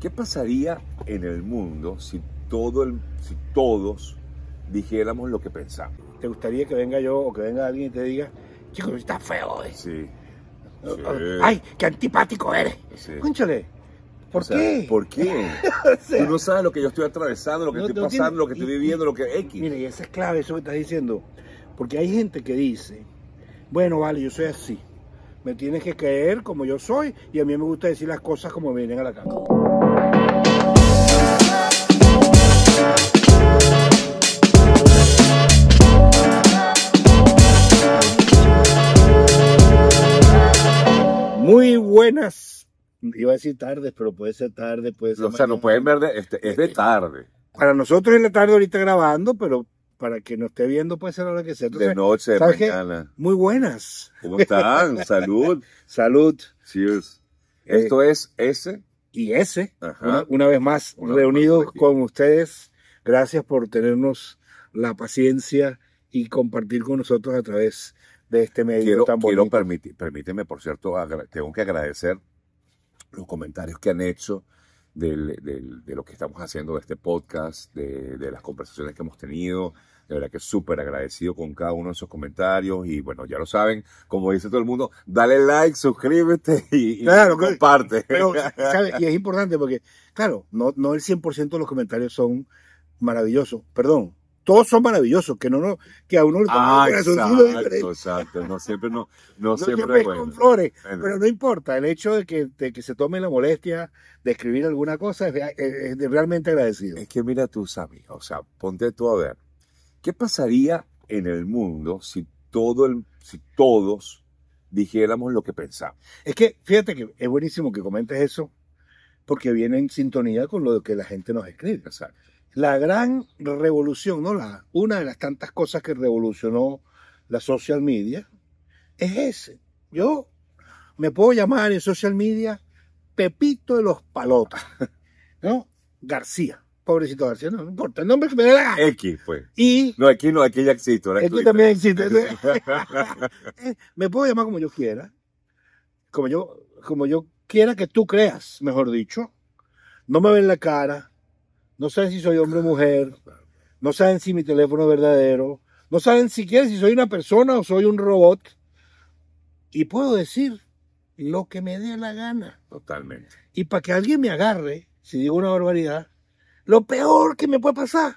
¿Qué pasaría en el mundo si, todo el, si todos dijéramos lo que pensamos? ¿Te gustaría que venga yo o que venga alguien y te diga, chico, estás feo hoy? Eh"? Sí. Oh, oh, Ay, qué antipático eres. Sí. ¿Por qué? ¿Por qué? Tú no sabes lo que yo estoy atravesando, lo que estoy pasando, lo que estoy viviendo, lo que X. Mira, y esa es clave, eso que estás diciendo. Porque hay gente que dice, bueno, vale, yo soy así. Me tienes que creer como yo soy y a mí me gusta decir las cosas como vienen a la casa. buenas, iba a decir tardes, pero puede ser tarde, puede ser. O sea, no pueden ver, este, es de eh, tarde. Para nosotros es la tarde ahorita grabando, pero para que nos esté viendo puede ser ahora que sea. de noche, de mañana. Muy buenas. ¿Cómo están? Salud. Salud. Cheers. Eh, Esto es S. Y S. Una, vez más, reunidos pues, con ustedes. Gracias por tenernos la paciencia y compartir con nosotros a través de este medio quiero, tan bonito. permitir, permíteme, por cierto, tengo que agradecer los comentarios que han hecho de lo que estamos haciendo de este podcast, de, las conversaciones que hemos tenido. De verdad que súper agradecido con cada uno de esos comentarios. Y bueno, ya lo saben, como dice todo el mundo, dale like, suscríbete y, pues, comparte. Y es importante porque, claro, no, no el 100% de los comentarios son maravillosos. Perdón, todos son maravillosos, que no, no que a uno ah, exacto, exacto, no siempre no, no, siempre, es bueno. pero no importa, el hecho de que, se tome la molestia de escribir alguna cosa es, realmente agradecido. Es que mira tú, Sammy, o sea, ponte tú a ver, ¿qué pasaría en el mundo si todo el, si todos dijéramos lo que pensamos? Es que fíjate que es buenísimo que comentes eso porque viene en sintonía con lo que la gente nos escribe. Exacto la gran revolución, no una de las tantas cosas que revolucionó la social media es ese. Yo me puedo llamar en social media Pepito de los Palotas, ¿no? García. Pobrecito García, no, importa, el nombre que me X, pues. Y, no, aquí no, aquí ya existe. aquí también existe. me puedo llamar como yo quiera, como yo, como yo quiera que tú creas, mejor dicho. No me ven la cara, no saben si soy hombre o mujer, no saben si mi teléfono es verdadero, no saben siquiera si soy una persona o soy un robot. Y puedo decir lo que me dé la gana. Totalmente. Y para que alguien me agarre, si digo una barbaridad, lo peor que me puede pasar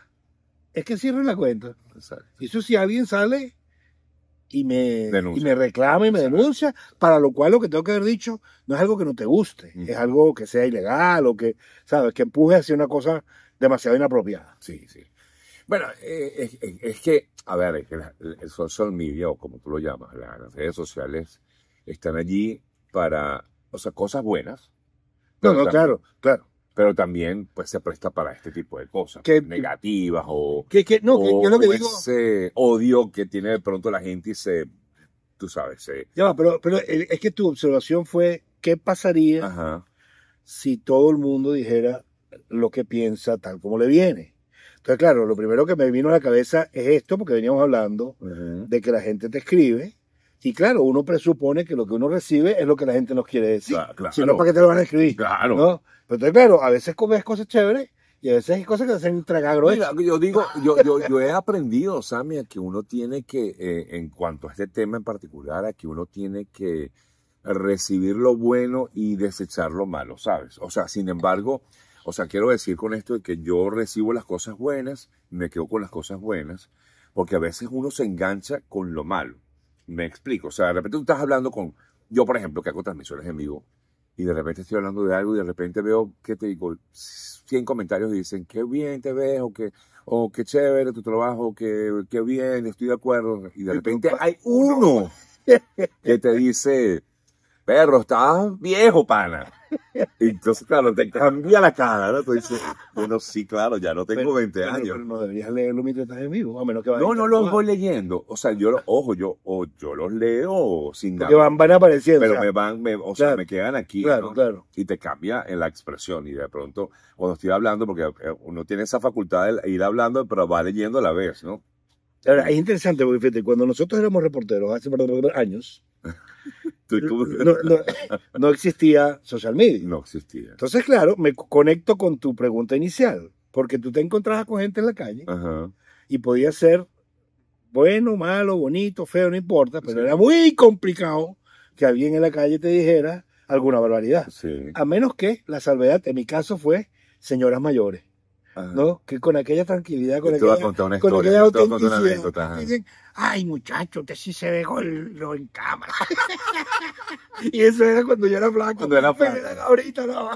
es que cierren la cuenta. eso si alguien sale y me, me reclama y me denuncia, para lo cual lo que tengo que haber dicho no es algo que no te guste, es algo que sea ilegal o que, ¿sabes?, que empuje hacia una cosa demasiado inapropiada. Sí, sí. Bueno, eh, es, que, a ver, el social media, o como tú lo llamas, las redes sociales, están allí para, o sea, cosas buenas. No, no, claro, claro pero también pues se presta para este tipo de cosas que, negativas o que, no lo que digo ese odio que tiene de pronto la gente y se tú sabes se... ya pero pero eh, es que tu observación fue qué pasaría si todo el mundo dijera lo que piensa tal como le viene. Entonces, claro, lo primero que me vino a la cabeza es esto, porque veníamos hablando de que la gente te escribe. Y claro, uno presupone que lo que uno recibe es lo que la gente nos quiere decir. Claro, Si no, ¿para qué te lo van a escribir? Claro. ¿no? claro, a veces comes cosas chéveres y a veces hay cosas que hacen tragar yo digo, yo, yo, yo, he aprendido, Samia, que uno tiene que, eh, en cuanto a este tema en particular, a que uno tiene que recibir lo bueno y desechar lo malo, ¿sabes? O sea, sin embargo, o sea, quiero decir con esto de que yo recibo las cosas buenas, me quedo con las cosas buenas, porque a veces uno se engancha con lo malo. Me explico. O sea, de repente tú estás hablando con, yo por ejemplo, que hago transmisiones en vivo, y de repente estoy hablando de algo y de repente veo que te digo 100 comentarios dicen qué bien te ves o que o qué chévere tu trabajo que qué bien estoy de acuerdo y de repente hay uno que te dice perro, estás viejo, pana. entonces, claro, te cambia la cara, ¿no? Tú bueno, sí, claro, ya no tengo 20 años. Pero no deberías leerlo mientras estás en vivo, a menos que vayas No, no los voy leyendo. O sea, yo, ojo, yo, o yo los leo sin nada. Que van, van apareciendo. Pero me van, o sea, me quedan aquí. Claro, claro. Y te cambia en la expresión. Y de pronto, cuando estoy hablando, porque eh, uno tiene esa facultad de ir hablando, pero va leyendo a la vez, ¿no? es interesante porque fíjate, cuando nosotros éramos reporteros hace años, no, existía social media. No existía. Entonces, claro, me conecto con tu pregunta inicial, porque tú te encontrabas con gente en la calle y podía ser bueno, malo, bonito, feo, no importa, pero era muy complicado que alguien en la calle te dijera alguna barbaridad. A menos que la salvedad, en mi caso, fue señoras mayores ¿no? Que con aquella tranquilidad, con, aquella, historia, autenticidad. dicen, ay muchacho, usted sí se ve lo en cámara. y eso era cuando yo era flaco. Cuando era ahorita no.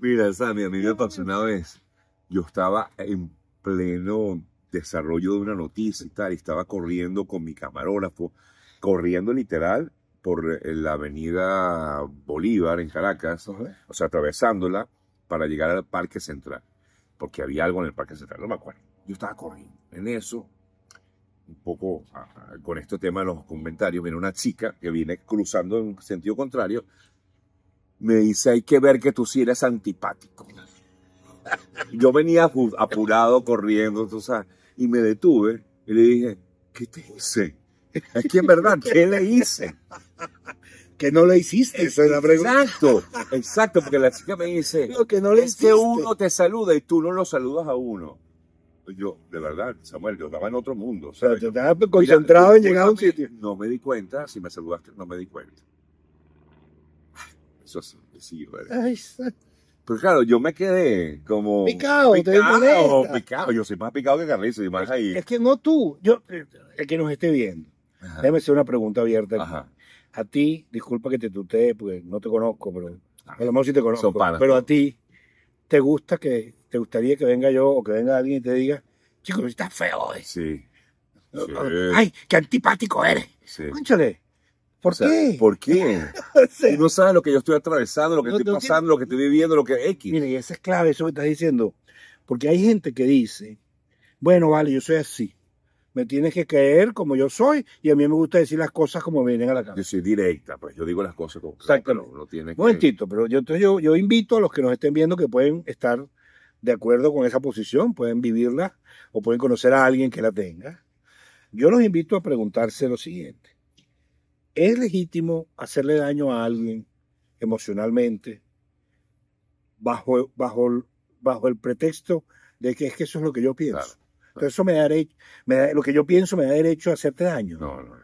Mira, Sammy, a mí me pasó una vez. Yo estaba en pleno desarrollo de una noticia y tal, y estaba corriendo con mi camarógrafo, corriendo literal por eh, la avenida Bolívar en Caracas, o sea, atravesándola para llegar al Parque Central, porque había algo en el Parque Central, no me acuerdo. Yo estaba corriendo. En eso, un poco con este tema de los comentarios, viene una chica que viene cruzando en sentido contrario, me dice, hay que ver que tú sí eres antipático. Yo venía apurado, corriendo, tú sea y me detuve y le dije, ¿qué te hice? Es que en verdad, ¿qué le hice? que no le hiciste, esa es la pregunta. Exacto, exacto, porque la chica me dice, que no es que uno te saluda y tú no lo saludas a uno. Yo, de verdad, Samuel, yo estaba en otro mundo. o sea yo estaba concentrado en llegar a un sitio. No me di cuenta, si me saludaste, no me di cuenta. Eso es decir, Ay, pero claro, yo me quedé como. Picado, picado, picado. Yo soy más picado que Carlitos. y más ahí. Es que no tú, yo, eh, el que nos esté viendo. Ajá. Déjame hacer una pregunta abierta. Ajá a ti, disculpa que te tutee, porque no te conozco, pero ah, a lo mejor sí te conozco, pero, a ti, ¿te gusta que, te gustaría que venga yo o que venga alguien y te diga, chico, estás feo hoy? Sí. Oh, oh, Ay, qué antipático eres. Sí. ¿Por qué? ¿Por qué? no sabes lo que yo estoy atravesando, lo que estoy pasando, lo que estoy viviendo, lo que X. Mire, esa es clave, eso que estás diciendo. Porque hay gente que dice, bueno, vale, yo soy así me tienes que creer como yo soy y a mí me gusta decir las cosas como vienen a la cabeza. Yo directa, pues yo digo las cosas como Exacto. No, no tiene pero yo, entonces yo, yo invito a los que nos estén viendo que pueden estar de acuerdo con esa posición, pueden vivirla o pueden conocer a alguien que la tenga. Yo los invito a preguntarse lo siguiente. ¿Es legítimo hacerle daño a alguien emocionalmente bajo, el pretexto de que es que eso es lo que yo pienso? Entonces eso me da, lo que yo pienso me da derecho a hacerte daño. No, no.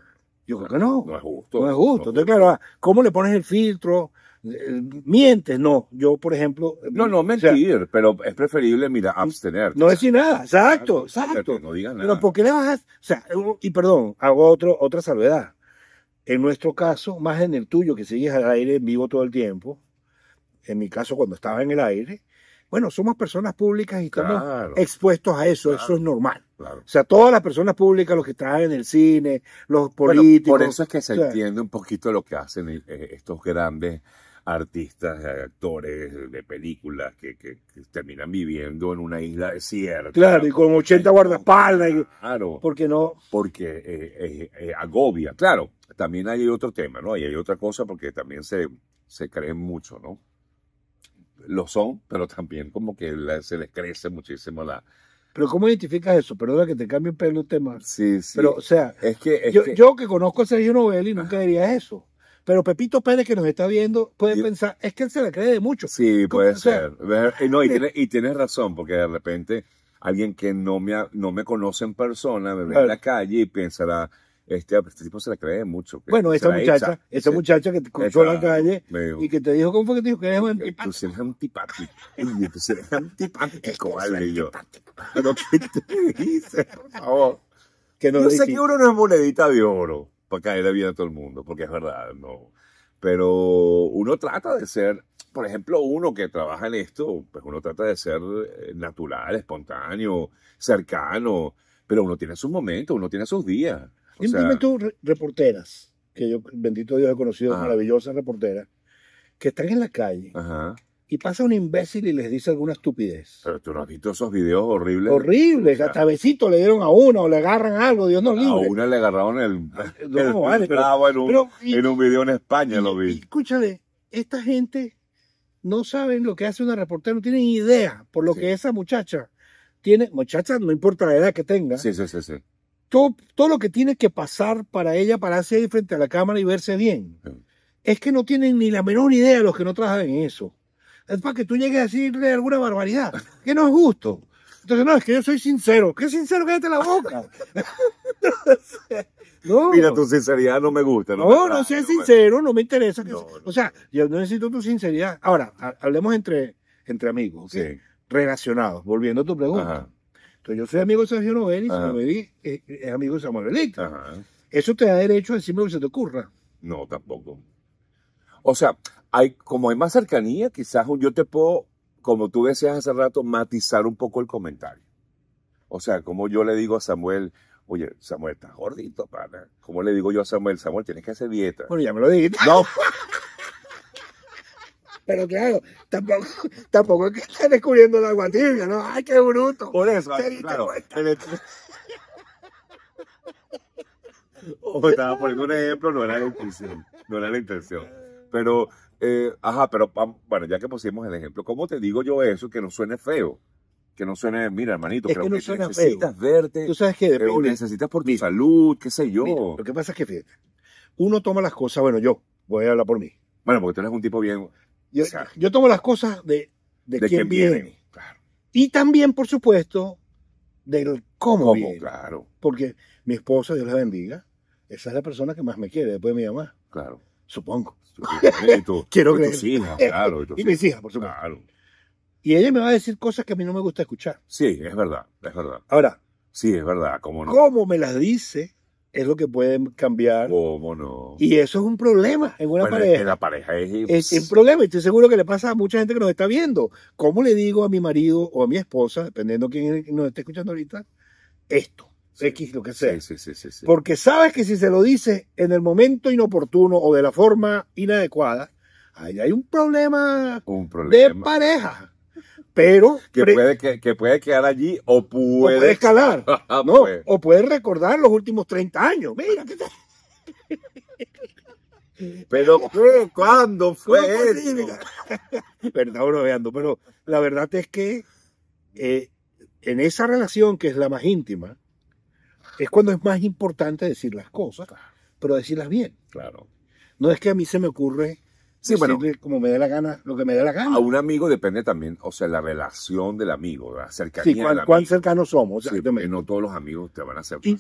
Yo creo que no. No es justo. No es justo. Entonces, claro, ah, ¿cómo le pones el filtro? Eh, mientes, no. Yo, por ejemplo. Eh, no, no mentir, pero es preferible, mira, abstenerte. No decir nada, exacto, exacto. No digan nada. Pero ¿por qué le vas a.? O sea, y perdón, hago otro, otra salvedad. En nuestro caso, más en el tuyo, que sigues al aire en vivo todo el tiempo, en mi caso, cuando estaba en el aire, bueno, somos personas públicas y estamos expuestos a eso, eso es normal. O sea, todas las personas públicas, los que traen en el cine, los políticos. por eso es que se entiende un poquito lo que hacen eh, eh, estos grandes artistas, eh, actores de películas que, terminan viviendo en una isla desierta. Claro, y con 80 guardaespaldas. Claro. Porque no. Porque agobia. Claro, también hay otro tema, ¿no? Y hay otra cosa porque también se, se cree mucho, ¿no? lo son, pero también como que se les crece muchísimo la... Pero ¿cómo identificas eso? Perdona que te cambie un pelo el tema. Sí, sí. Pero, o sea, es que, yo, que... conozco a Sergio Novelli ah. nunca diría eso. Pero Pepito Pérez que nos está viendo puede pensar, es que él se le cree de mucho. Sí, puede ser. No, y, tienes, y tienes razón, porque de repente alguien que no me, no me conoce en persona me ve en la calle y pensará, este, ah, este tipo se la cree mucho. bueno, esta muchacha, muchacha que te cruzó la calle y que te dijo, ¿cómo fue que te dijo que eres antipático? Tú eres antipático. Tú eres antipático, vale, yo. Pero ¿qué te dice, por favor? Que no yo sé que uno no es monedita de oro para caerle bien a todo el mundo, porque es verdad, no. Pero uno trata de ser, por ejemplo, uno que trabaja en esto, pues uno trata de ser eh, natural, espontáneo, cercano, pero uno tiene sus momentos, uno tiene sus días. Simplemente tú, reporteras, que yo, bendito Dios, he conocido maravillosas reporteras, que están en la calle y pasa un imbécil y les dice alguna estupidez. Pero tú no has visto esos videos horribles. Horribles, hasta besitos le dieron a una o le agarran algo, Dios no libre. A una le agarraron el, no, en, un, video en España, lo vi. escúchale, esta gente no saben lo que hace una reportera, no tienen idea por lo que esa muchacha tiene, muchacha, no importa la edad que tenga. Sí, sí, sí, sí todo, lo que tiene que pasar para ella para ahí frente a la cámara y verse bien. Es que no tienen ni la menor idea los que no trabajan en eso. Es para que tú llegues a decirle alguna barbaridad, que no es justo. Entonces, no, es que yo soy sincero. ¿Qué sincero? Cállate la boca. Mira, tu sinceridad no me gusta. No, no, sé sincero, no me interesa. O sea, yo no necesito tu sinceridad. Ahora, hablemos entre, entre amigos, relacionados, volviendo a tu pregunta yo soy amigo de Sergio Novelli y Sergio eh, eh, es, amigo de Samuel Benítez ¿Eso te da derecho a decirme lo que se te ocurra? No, tampoco. O sea, hay, como hay más cercanía, quizás yo te puedo, como tú decías hace rato, matizar un poco el comentario. O sea, como yo le digo a Samuel, oye, Samuel, estás gordito, pana. ¿Cómo le digo yo a Samuel? Samuel, tienes que hacer dieta. Bueno, ya me lo dijiste. No. Pero claro, tampoco, tampoco es que está descubriendo el agua tibia, ¿no? ¡Ay, qué bruto! Por eso, ah, claro. o estaba poniendo un ejemplo, no era la intención, no era la intención. Pero, eh, ajá, pero bueno, ya que pusimos el ejemplo, ¿cómo te digo yo eso que no suene feo? Que no suene, mira, hermanito, es creo que, no que feo. necesitas verte. Tú sabes que necesitas por tu salud, qué sé yo. lo que pasa es que, fíjate, uno toma las cosas, bueno, yo voy a hablar por mí. Bueno, porque tú eres un tipo bien, yo, tomo las cosas de, de, quién viene. Y también, por supuesto, del cómo, viene. Claro. Porque mi esposa, Dios la bendiga, esa es la persona que más me quiere después de mi mamá. Claro. Supongo. ¿eh? Quiero creer. Y, y, mis hijas, por supuesto. Y ella me va a decir cosas que a mí no me gusta escuchar. Sí, es verdad, es verdad. Ahora. Sí, es verdad, cómo ¿Cómo me las dice? es lo que pueden cambiar. ¿Cómo no? Y eso es un problema en una pareja. Es la pareja es... es un problema. Estoy seguro que le pasa a mucha gente que nos está viendo. ¿Cómo le digo a mi marido o a mi esposa, dependiendo quién nos esté escuchando ahorita, esto? X, lo que sea. Porque sabes que si se lo dice en el momento inoportuno o de la forma inadecuada, ahí hay un problema. de pareja pero que puede, que, puede quedar allí o puede, escalar ah, pues. o puede recordar los últimos 30 años mira pero cuándo fue perdón veando, veando pero la verdad es que eh, en esa relación que es la más íntima es cuando es más importante decir las cosas pero decirlas bien claro no es que a mí se me ocurre pues sí, bueno, como me dé la gana, lo que me dé la gana. A un amigo depende también, o sea, la relación del amigo, la cercanía. Sí, cuán, cercanos somos. y no todos los amigos te van a hacer. Y,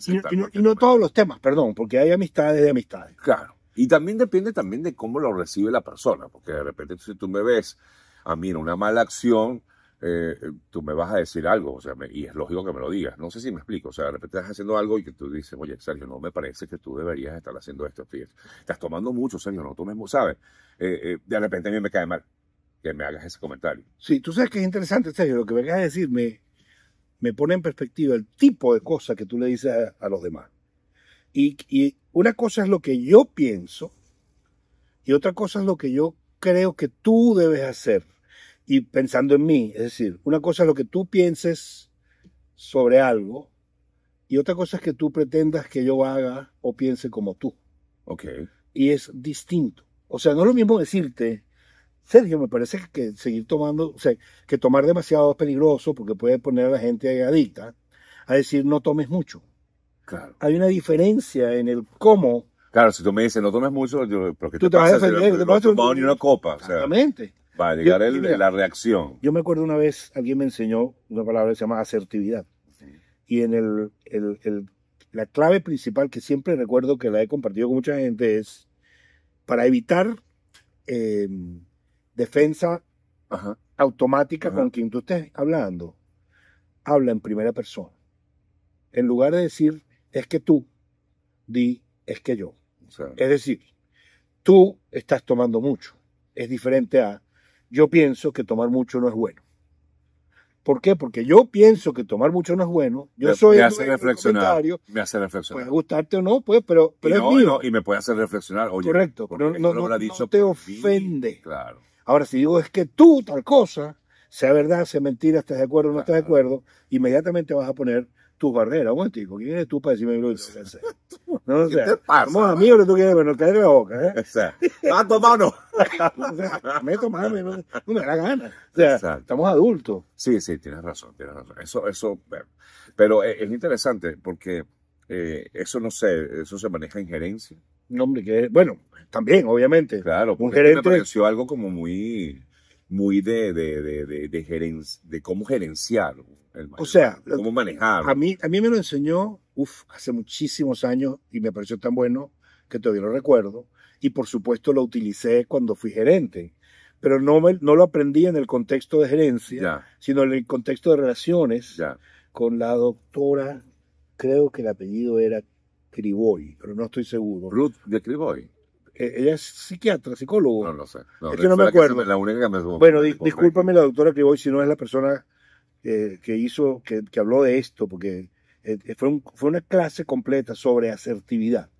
y, no, todos los temas, perdón, porque hay amistades de amistades. Claro. Y también depende también de cómo lo recibe la persona, porque de repente si tú me ves a mí en una mala acción, eh, eh, tú me vas a decir algo, o sea, y es lógico que me lo digas. No sé si me explico, o sea, de repente estás haciendo algo y que tú dices, oye, Sergio, no me parece que tú deberías estar haciendo esto, Te Estás tomando mucho, Sergio, no tomes, ¿sabes? Eh, de repente a mí me cae mal que me hagas ese comentario. Sí, tú sabes que es interesante, Sergio, lo que me a a decir me, pone en perspectiva el tipo de cosas que tú le dices a, los demás. Y, y una cosa es lo que yo pienso y otra cosa es lo que yo creo que tú debes hacer y pensando en mí. Es decir, una cosa es lo que tú pienses sobre algo y otra cosa es que tú pretendas que yo haga o piense como tú. Ok. Y es distinto. O sea, no es lo mismo decirte, Sergio, me parece que seguir tomando, o sea, que tomar demasiado es peligroso porque puede poner a la gente adicta, a decir no tomes mucho. Claro. Hay una diferencia en el cómo Claro, si tú me dices, no tomes mucho, yo, pero tú te, vas No, ni una copa. Exactamente. Para llegar a la reacción. Yo me acuerdo una vez, alguien me enseñó una palabra que se llama asertividad. Y en el, la clave principal que siempre recuerdo que la he compartido con mucha gente es para evitar em, defensa automática con quien tú estés hablando, habla en primera persona. En lugar de decir, es que tú, di, es que yo. es decir, tú estás tomando mucho. Es diferente a yo pienso que tomar mucho no es bueno. ¿Por qué? Porque yo pienso que tomar mucho no es bueno. Yo soy hace el reflexionar. Me hace reflexionar. Puede gustarte o no, pues, pero, pero es mío. Y, me puede hacer reflexionar. Correcto, pero no, te ofende. claro. Ahora, si digo es que tú tal cosa, sea verdad, sea mentira, estás de acuerdo o no estás de acuerdo, inmediatamente vas a poner tu carrera, vos tico, ¿quién eres tú para decirme lo que No, sé. te Somos amigos que tú quieres, pero no te de la boca, ¿eh? Exacto. Ah, tomado o sea, me he tomado, me, no me da gana. O sea, estamos adultos. Sí, sí, tienes razón, tienes razón. Eso, eso, pero e, es interesante porque eh, eso no sé, eso se maneja en gerencia. No, hombre, que, bueno, también, obviamente. Claro, un gerente... me pareció algo como muy muy de, de, de, de, de cómo gerenciar. El o sea, cómo manejar. A mí, a mí me lo enseñó, hace muchísimos años y me pareció tan bueno que todavía lo recuerdo. Y por supuesto lo utilicé cuando fui gerente. Pero no, no lo aprendí en el contexto de gerencia, sino en el contexto de relaciones con la doctora, creo que el apellido era Criboy, pero no estoy seguro. Ruth de Criboy. Eh, ella es psiquiatra, psicólogo. No, lo sé. No, es que no me acuerdo. bueno, discúlpame la doctora Criboy si no es la persona eh, que hizo, que, habló de esto, porque eh, fue, una clase completa sobre asertividad.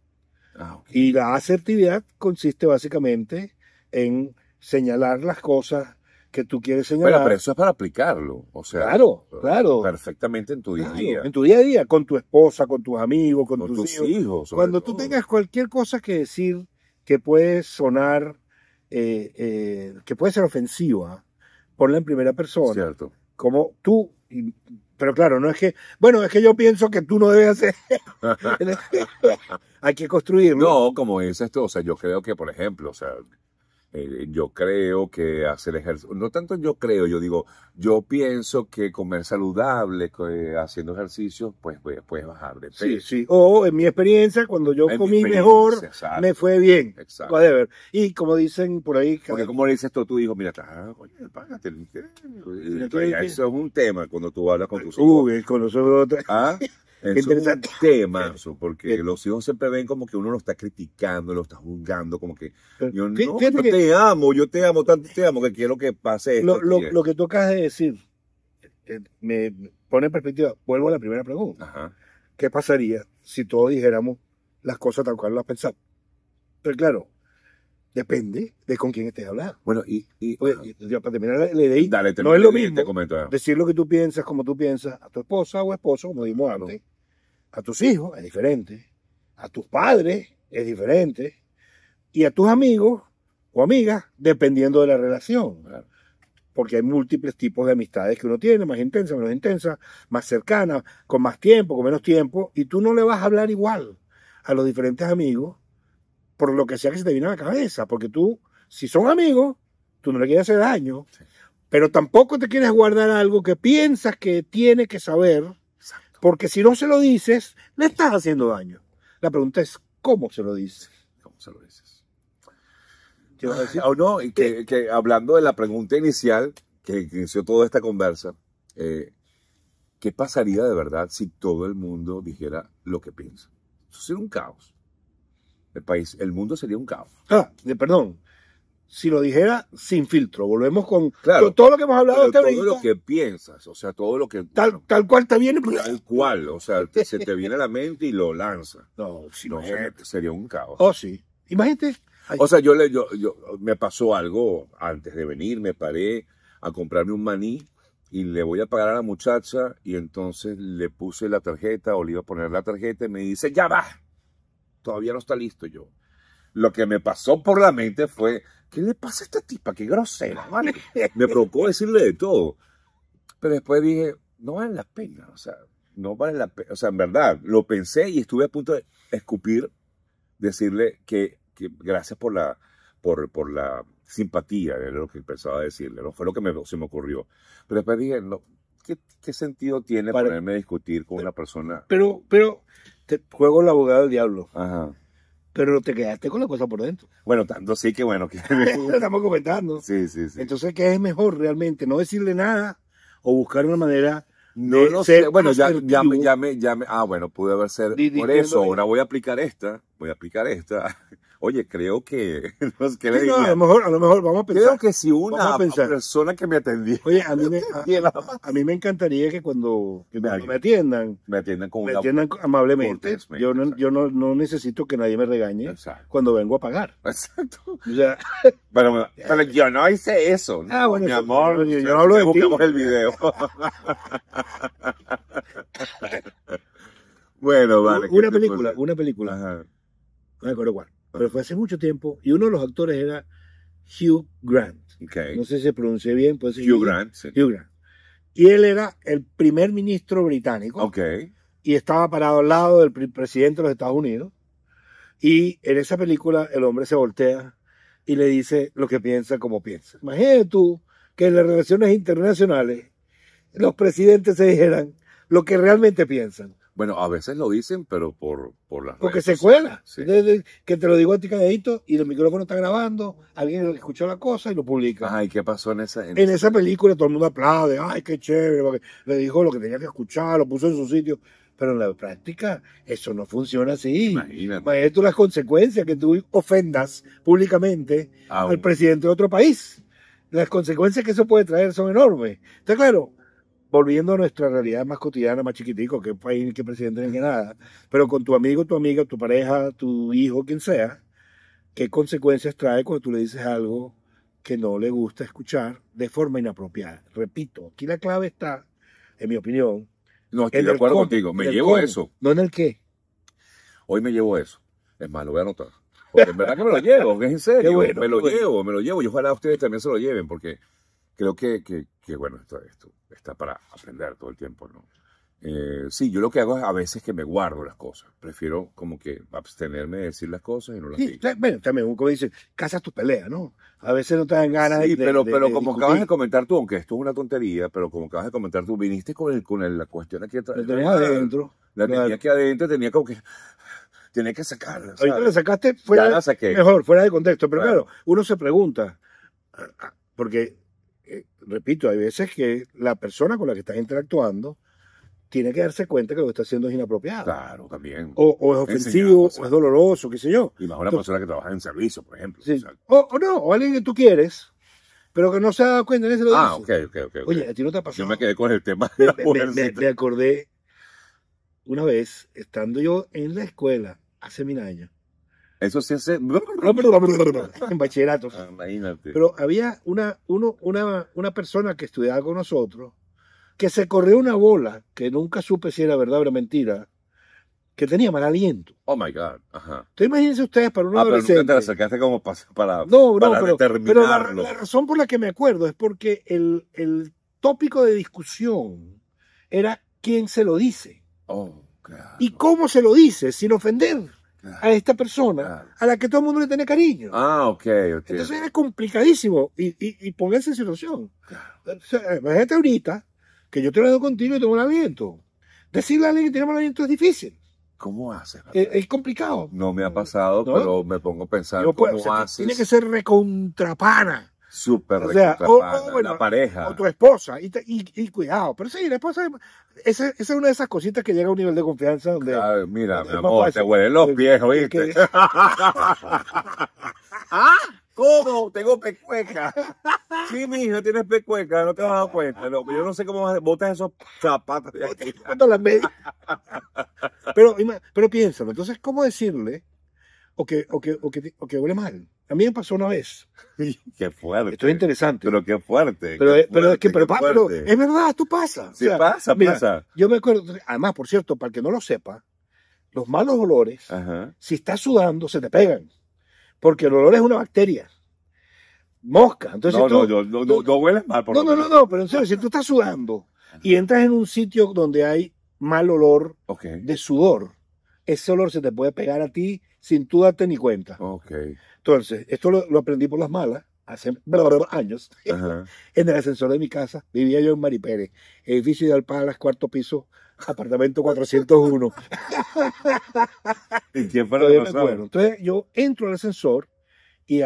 Ah, y la asertividad consiste básicamente en señalar las cosas que tú quieres señalar. pero eso es para aplicarlo, o sea, claro, claro, perfectamente en tu día a día, en tu día a día, con tu esposa, con tus amigos, con, tus, hijos. cuando tú tengas cualquier cosa que decir, que puede sonar, eh, eh, que puede ser ofensiva, ponla en primera persona. Cierto. Como tú, pero claro, no es que, bueno, es que yo pienso que tú no debes hacer. Hay que construirlo. No, como dices esto. o sea, yo creo que, por ejemplo, o sea, eh, yo creo que hacer ejercicio, no tanto yo creo, yo digo, yo pienso que comer saludable, eh, haciendo ejercicio, pues puedes bajar de peso. Sí, sí. O en mi experiencia, cuando yo comí mejor, me fue bien. Exacto. Y como dicen por ahí. Porque como le dices tú a tu hijo, mira, está ah, oye, eh, Eso es un tema cuando tú hablas con tus hijos. Uy, con los otros. ¿Ah? interesante. es tema, porque los hijos siempre ven como que uno lo está criticando, lo está juzgando, como que yo, no, te amo, yo te amo tanto, te amo que quiero que pase esto. Lo, lo, tú que de decir eh, me pone en perspectiva, vuelvo a la primera pregunta. ¿Qué pasaría si todos dijéramos las cosas tal cual las pensamos? Pero claro, Depende de con quién estés hablando. Bueno, y, para terminar le no es lo mismo ah. decir lo que tú piensas, como tú piensas, a tu esposa o esposo, como dijimos antes, a tus hijos es diferente, a tus padres es diferente, y a tus amigos o amigas, dependiendo de la relación. Porque hay múltiples tipos de amistades que uno tiene, más intensa, menos intensa, más cercana, con más tiempo, con menos tiempo, y tú no le vas a hablar igual a los diferentes amigos por lo que sea que se te viene a la cabeza, porque tú, si son amigos, tú no le quieres hacer daño, pero tampoco te quieres guardar algo que piensas que tiene que saber, porque si no se lo dices, le estás haciendo daño. La pregunta es, ¿cómo se lo dices? ¿Cómo se lo dices? Ah, no, y que, hablando de la pregunta inicial que, inició toda esta conversa, eh, ¿qué pasaría de verdad si todo el mundo dijera lo que piensa? Eso sería un caos el país, el mundo sería un caos. Ah, perdón. Si lo dijera sin filtro, volvemos con, todo lo que hemos hablado este Todo lo que piensas, o sea, todo lo que. Tal, tal cual te viene. Pues, tal cual, o sea, se te viene a la mente y lo lanza. No, si no. Sería un caos. Oh, sí. Imagínate. O sea, yo, yo me pasó algo antes de venir, me paré a comprarme un maní y le voy a pagar a la muchacha y entonces le puse la tarjeta o le iba a poner la tarjeta y me dice, ya va todavía no está listo yo. Lo que me pasó por la mente fue, ¿qué le pasa a esta tipa? Qué grosera, ¿vale? Me provocó decirle de todo. Pero después dije, no vale la pena, o sea, no vale la pena. O sea, en verdad, lo pensé y estuve a punto de escupir, decirle que, gracias por la, por, la simpatía, era lo que pensaba decirle, no fue lo que me, se me ocurrió. Pero después dije, no, ¿qué, sentido tiene ponerme a discutir con una persona? Pero, pero, juego el abogado del diablo. Ajá. Pero te quedaste con la cosa por dentro. Bueno, tanto sí que bueno. estamos comentando. Sí, sí, sí. Entonces, ¿qué es mejor realmente? ¿No decirle nada o buscar una manera no sé. Bueno, ya, ya, me, ya, Ah, bueno, pude haber ser. Por eso, ahora voy a aplicar esta voy a aplicar esta. Oye, creo que... Pues, no, que a, lo mejor, a lo mejor vamos a pensar. Creo que si una persona que me atendió. Oye, a mí me, a, me encantaría que cuando, me atiendan... Me atiendan, con me atiendan amablemente. yo no, yo no, no, necesito que nadie me regañe cuando vengo a pagar. Exacto. O pero, yo no hice eso. Ah, bueno, mi amor, yo, no hablo de ti. el video. bueno, vale. Una película, una película, una película no me pero fue hace mucho tiempo, y uno de los actores era Hugh Grant. No sé si se pronuncia bien, Hugh, Grant. Hugh Grant. Y él era el primer ministro británico. Okay. Y estaba parado al lado del presidente de los Estados Unidos. Y en esa película el hombre se voltea y le dice lo que piensa como piensa. Imagínate tú que en las relaciones internacionales los presidentes se dijeran lo que realmente piensan. Bueno, a veces lo dicen, pero por, por las Porque se cuela. que te lo digo a ti calladito y el micrófono está grabando, alguien escuchó la cosa y lo publica. Ay, qué pasó en esa? En, esa película todo el mundo aplaude, ay, qué chévere, le dijo lo que tenía que escuchar, lo puso en su sitio. Pero en la práctica eso no funciona así. Imagínate. Esto tú las consecuencias que tú ofendas públicamente al presidente de otro país. Las consecuencias que eso puede traer son enormes. Está claro, volviendo a nuestra realidad más cotidiana, más chiquitico, que país que presidente ni que nada, pero con tu amigo, tu amiga, tu pareja, tu hijo, quien sea, ¿qué consecuencias trae cuando tú le dices algo que no le gusta escuchar de forma inapropiada? Repito, aquí la clave está, en mi opinión. No estoy de acuerdo contigo, me llevo eso. No en el qué. Hoy me llevo eso. Es más, lo voy a anotar. Porque en verdad que me lo llevo, es en serio. me lo llevo, me lo llevo. Y ojalá ustedes también se lo lleven, porque creo que, bueno, esto, esto, está para aprender todo el tiempo, ¿no? Eh, sí, yo lo que hago es a veces que me guardo las cosas. Prefiero como que abstenerme de decir las cosas y no las sí, Bueno, también, como dicen, casas tu pelea, ¿no? A veces no te dan ganas de, pero, pero como acabas de comentar tú, aunque esto es una tontería, pero como acabas de comentar tú, viniste con, el, con la cuestión aquí atrás. La tenía ah, adentro. La tenía aquí adentro, tenía como que... Tenía que sacarla. Ahorita la sacaste fuera, saqué. mejor, fuera de contexto. Pero claro. claro, uno se pregunta, ah, ah, porque repito, hay veces que la persona con la que estás interactuando tiene que darse cuenta que lo que está haciendo es inapropiado. Claro, también. O, es ofensivo, o es doloroso, qué sé yo. Y más una persona que trabaja en servicio, por ejemplo. O, no, o alguien que tú quieres, pero que no se ha dado cuenta, en ese Ah, ok, ok, ok. Oye, a ti no te ha pasado. Yo me quedé con el tema de la me acordé una vez, estando yo en la escuela, hace mil años, eso sí hace en bachillerato. Ah, imagínate. Pero había una, uno, una, una persona que estudiaba con nosotros que se corrió una bola que nunca supe si era verdad o era mentira que tenía mal aliento. Oh my God. Ajá. Entonces imagínense ustedes para un ah, adolescente. Pero como para, para, no, pero, la, razón por la que me acuerdo es porque el, el tópico de discusión era quién se lo dice. Oh, claro. Y cómo se lo dice, sin ofender a esta persona a la que todo el mundo le tiene cariño. Ah, ok, ok. Entonces era complicadísimo y, ponerse en situación. imagínate ahorita que yo te lo contigo y tengo un aliento. Decirle a alguien que tenemos mal aliento es difícil. ¿Cómo haces? Es, complicado. No me ha pasado, pero me pongo a pensar Tiene que ser recontrapana Súper o sea, o, la pareja. O tu esposa, y, y, cuidado. Pero sí, la esposa, esa, es una de esas cositas que llega a un nivel de confianza donde... Ay, mira, mi amor, te huelen los pies, ¿oíste? ¿Ah? ¿Cómo? Tengo pecueca. Sí, mi hijo, tienes pecueca, no te vas a dar cuenta. yo no sé cómo vas a... botas esos zapatos Pero, pero piénsalo, entonces, ¿cómo decirle o que, huele mal. A mí me pasó una vez. qué fuerte. Esto es interesante. Pero qué fuerte. Pero, es que, pero, es verdad, tú pasa. Sí, pasa, pasa. Yo me acuerdo, además, por cierto, para el que no lo sepa, los malos olores, si estás sudando, se te pegan. Porque el olor es una bacteria. Mosca. Entonces, no, tú, no, no, no, hueles mal. Por no, no, no, no, pero en si tú estás sudando y entras en un sitio donde hay mal olor de sudor, ese olor se te puede pegar a ti sin tú darte ni cuenta. Okay. Entonces, esto lo, aprendí por las malas hace varios años. en el ascensor de mi casa vivía yo en Mari Pérez, edificio de Alpalas, cuarto piso, apartamento 401. ¿Y quién para Entonces yo entro al ascensor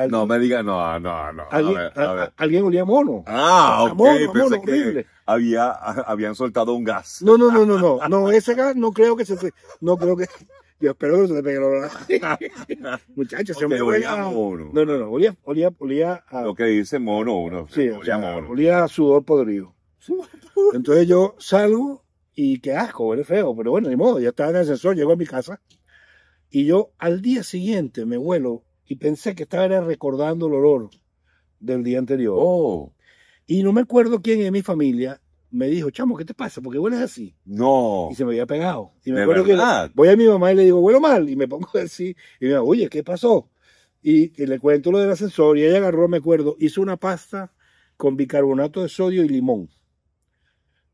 no me diga, no, no, no. Alguien, olía mono. Ah, ok, mono, pensé había, habían soltado un gas. No, no, no, no, no, no, ese gas no creo que se fue. No creo que. Dios, espero que se le pegue el olor. Muchachos, se me olía mono. No, no, no, olía, olía, olía a. Lo que dice mono uno. Sí, olía, o mono. olía a sudor podrido. Entonces yo salgo y qué asco, huele feo, pero bueno, ni modo, ya estaba en el ascensor, llego a mi casa. Y yo al día siguiente me vuelo y pensé que estaba recordando el olor del día anterior. Oh. Y no me acuerdo quién es mi familia me dijo, chamo, ¿qué te pasa? Porque hueles así. No. Y se me había pegado. Y me acuerdo voy a mi mamá y le digo, huelo mal. Y me pongo así. Y me digo, oye, ¿qué pasó? Y, le cuento lo del ascensor. Y ella agarró, me acuerdo, hizo una pasta con bicarbonato de sodio y limón.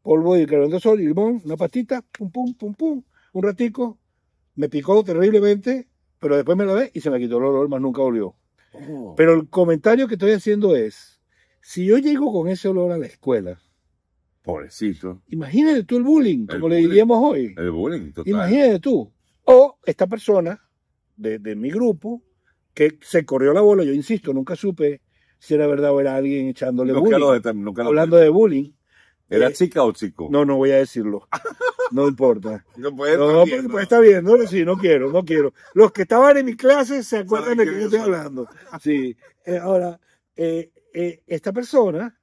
Polvo de bicarbonato de sodio y limón, una pastita, pum, pum, pum, pum. Un ratico. Me picó terriblemente pero después me lo ve y se me quitó el olor, más nunca olió. Oh. Pero el comentario que estoy haciendo es, si yo llego con ese olor a la escuela, pobrecito, imagínate tú el bullying, como le diríamos hoy. El bullying, total. Imagínate tú. O esta persona de, mi grupo que se corrió la bola, yo insisto, nunca supe si era verdad o era alguien echándole nunca bullying. hablando de bullying. ¿Era eh, chica o chico? No, no voy a decirlo. No importa. No puede estar viendo. Sí, no quiero, no quiero. Los que estaban en mi clase se acuerdan de que yo estoy hablando. Sí. Eh, ahora, eh, eh, esta persona,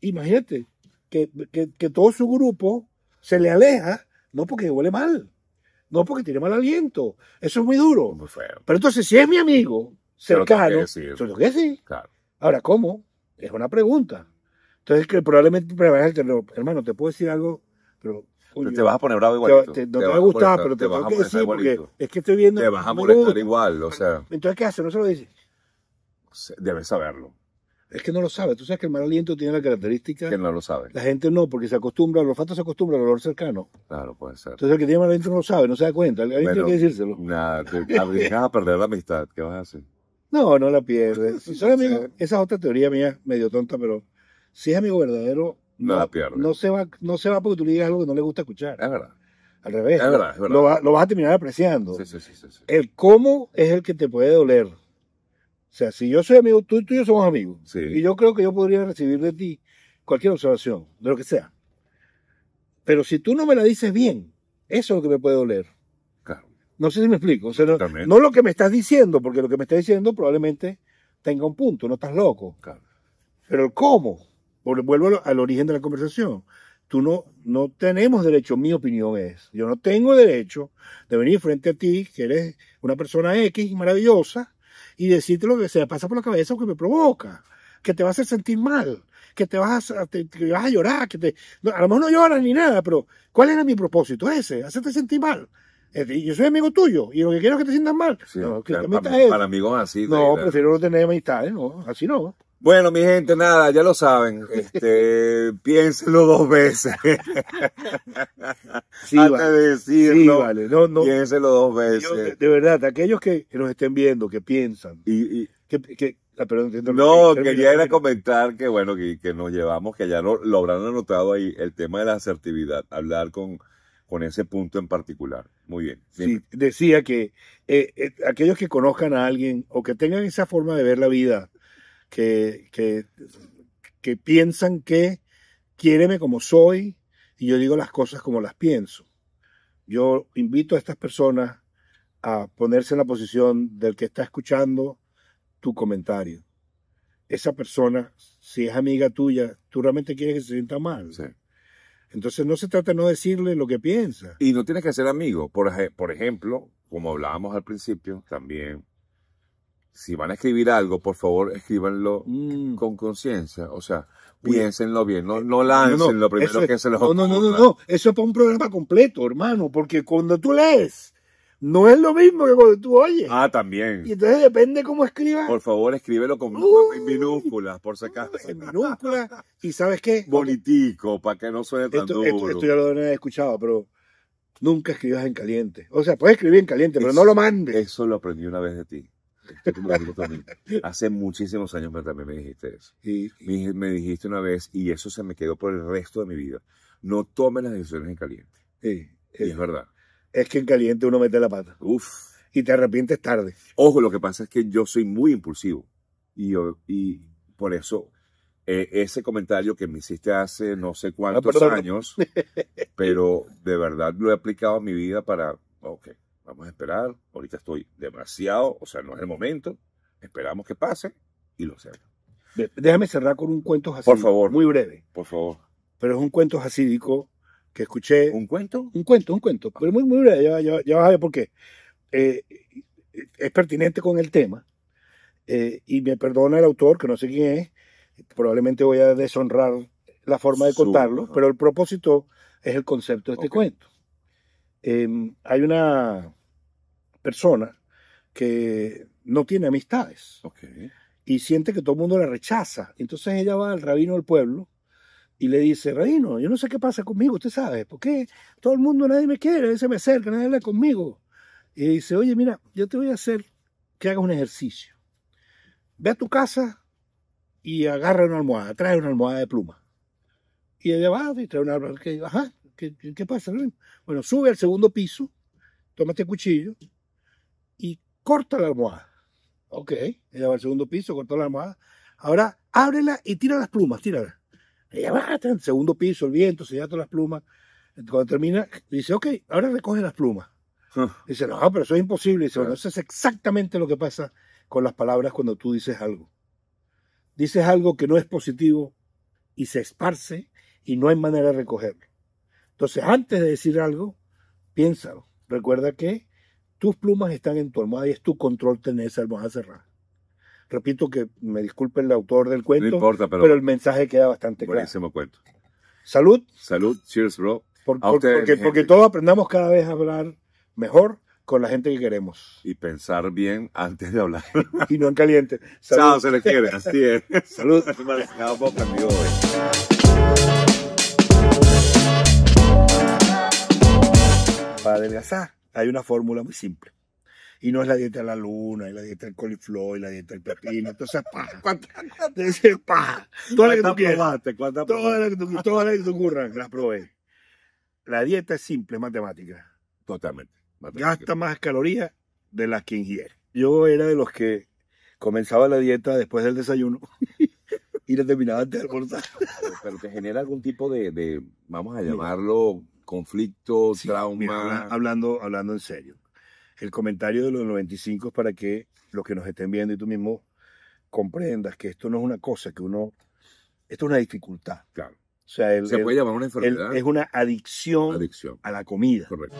imagínate, que, que, que, todo su grupo se le aleja, no porque huele mal, no porque tiene mal aliento. Eso es muy duro. Pero entonces, si es mi amigo cercano, yo lo que sí. Claro. Ahora, ¿cómo? Es una pregunta. Entonces, que probablemente, hermano, te puedo decir algo te vas a poner bravo igual Te, no te, va a gustar, pero te, tengo que decir porque es que estoy viendo. Te vas a molestar igual, o sea. Entonces, ¿qué hace? ¿No se lo dice? Debes saberlo. Es que no lo sabe. Tú sabes que el mal aliento tiene la característica. Que no lo sabe. La gente no, porque se acostumbra, los olfato se acostumbra al olor cercano. Claro, puede ser. Entonces el que tiene mal aliento no lo sabe, no se da cuenta. Alguien tiene que decírselo. Nada, te a perder la amistad. ¿Qué vas a hacer? No, no la pierdes. esa es otra teoría mía, medio tonta, pero si es amigo verdadero, no, se, va, no se va porque tú le digas algo que no le gusta escuchar. Al revés. Lo, va, vas a terminar apreciando. El cómo es el que te puede doler. O sea, si yo soy amigo, tú, tú y yo somos amigos. Y yo creo que yo podría recibir de ti cualquier observación, de lo que sea. Pero si tú no me la dices bien, eso es lo que me puede doler. No sé si me explico. no, lo que me estás diciendo, porque lo que me estás diciendo probablemente tenga un punto, no estás loco. Pero el cómo vuelvo al origen de la conversación. Tú no, no tenemos derecho, mi opinión es, yo no tengo derecho de venir frente a ti, que eres una persona X maravillosa, y decirte lo que se me pasa por la cabeza o que me provoca, que te va a hacer sentir mal, que te vas a, vas a llorar, que te, a lo mejor no lloras ni nada, pero ¿cuál era mi propósito ese? Hacerte sentir mal. Yo soy amigo tuyo y lo que quiero es que te sientas mal. no, para, amigos así. No, prefiero no tener amistades, así no. Bueno, mi gente, nada, ya lo saben. Este, piénselo dos veces. sí, decirlo, no, no. piénselo dos veces. de verdad, aquellos que, nos estén viendo, que piensan, y, ah, no, quería comentar que bueno, que, nos llevamos, que ya lo, lo habrán anotado ahí, el tema de la asertividad, hablar con, con ese punto en particular. Muy bien. Sí, decía que eh, eh, aquellos que conozcan a alguien o que tengan esa forma de ver la vida que, que, piensan que quiéreme como soy y yo digo las cosas como las pienso. Yo invito a estas personas a ponerse en la posición del que está escuchando tu comentario. Esa persona, si es amiga tuya, tú realmente quieres que se sienta mal. Entonces no se trata de no decirle lo que piensa. Y no tienes que ser amigo. Por, por ejemplo, como hablábamos al principio, también si van a escribir algo, por favor, escríbanlo mm. con conciencia. O sea, piénsenlo bien, no, no eh, lancen lo primero que se les ocurra. No, no, no, no, eso es para un programa completo, hermano, porque cuando tú lees, no es lo mismo que cuando tú oyes. Ah, también. Y entonces depende cómo escribas. Por favor, escríbelo con minúsculas, por si acaso. En minúsculas, y ¿sabes qué? Bonitico, para que no suene tan duro. Esto, ya lo he escuchado, pero nunca escribas en caliente. O sea, puedes escribir en caliente, pero no lo mandes. Eso lo aprendí una vez de ti. Hace muchísimos años pero también me dijiste eso. Y, me, dijiste una vez, y eso se me quedó por el resto de mi vida, no tomen las decisiones en caliente. es, verdad. Es que en caliente uno mete la pata. Y te arrepientes tarde. Ojo, lo que pasa es que yo soy muy impulsivo. Y, por eso e, ese comentario que me hiciste hace no sé ah, cuántos años, pero de verdad lo he aplicado a mi vida para, ok, Vamos a esperar. Ahorita estoy demasiado, o sea, no es el momento. Esperamos que pase y lo hacemos. Déjame cerrar con un cuento jacídico. Por favor. Muy breve. Por favor. Pero es un cuento jacídico que escuché. ¿Un cuento? Un cuento, un cuento. Pero muy, muy breve. Ya, vas a ver por qué. Eh, es pertinente con el tema. Eh, y me perdona el autor, que no sé quién es. Probablemente voy a deshonrar la forma de contarlo. Pero el propósito es el concepto de este cuento. Em, hay una persona que no tiene amistades. Y siente que todo el mundo la rechaza. Entonces ella va al rabino del pueblo y le dice, rabino, yo no sé qué pasa conmigo, usted sabe, porque todo el mundo, nadie me quiere, nadie se me acerca, nadie habla conmigo. Y dice, oye, mira, yo te voy a hacer que hagas un ejercicio. Ve a tu casa y agarra una almohada, trae una almohada de pluma. Y ella va y trae una almohada, que, ajá, ¿qué, qué pasa? Bueno, sube al segundo piso, tómate este el cuchillo, corta la almohada. Ok. Ella va al segundo piso, cortó la almohada. Ahora ábrela y tira las plumas, tírala. Ella va hasta el segundo piso, el viento, se lleva todas las plumas. Cuando termina, dice, ok, ahora recoge las plumas. Ah. Dice, no, pero eso es imposible. Dice, bueno, ah. eso es exactamente lo que pasa con las palabras cuando tú dices algo. Dices algo que no es positivo y se esparce y no hay manera de recogerlo. Entonces, antes de decir algo, piénsalo. Recuerda que tus plumas están en tu almohada y es tu control tener esa almohada cerrada. Repito que me disculpe el autor del cuento, pero, el mensaje queda bastante claro. cuento. Salud. Salud, cheers, bro. porque, todos aprendamos cada vez a hablar mejor con la gente que queremos. Y pensar bien antes de hablar. y no en caliente. Salud. Chao, se les quiere. Así es. Salud hay una fórmula muy simple. Y no es la dieta de la luna, y la dieta del coliflor, y la dieta del pepino, entonces paja. ¿Cuántas cuánta, paja? Toda la que tú quieras. Toda las que, que te ocurran, las probé. La dieta es simple, es matemática. Totalmente. Gasta más calorías de las que ingiere. Yo era de los que comenzaba la dieta después del desayuno y la terminaba antes de almorzar. Pero te genera algún tipo de vamos a llamarlo, conflicto, traumas. trauma. hablando, hablando en serio, el comentario de los 95 es para que los que nos estén viendo y tú mismo comprendas que esto no es una cosa que uno, esto es una dificultad. Claro. se puede llamar una enfermedad. es una adicción, adicción, a la comida. Correcto.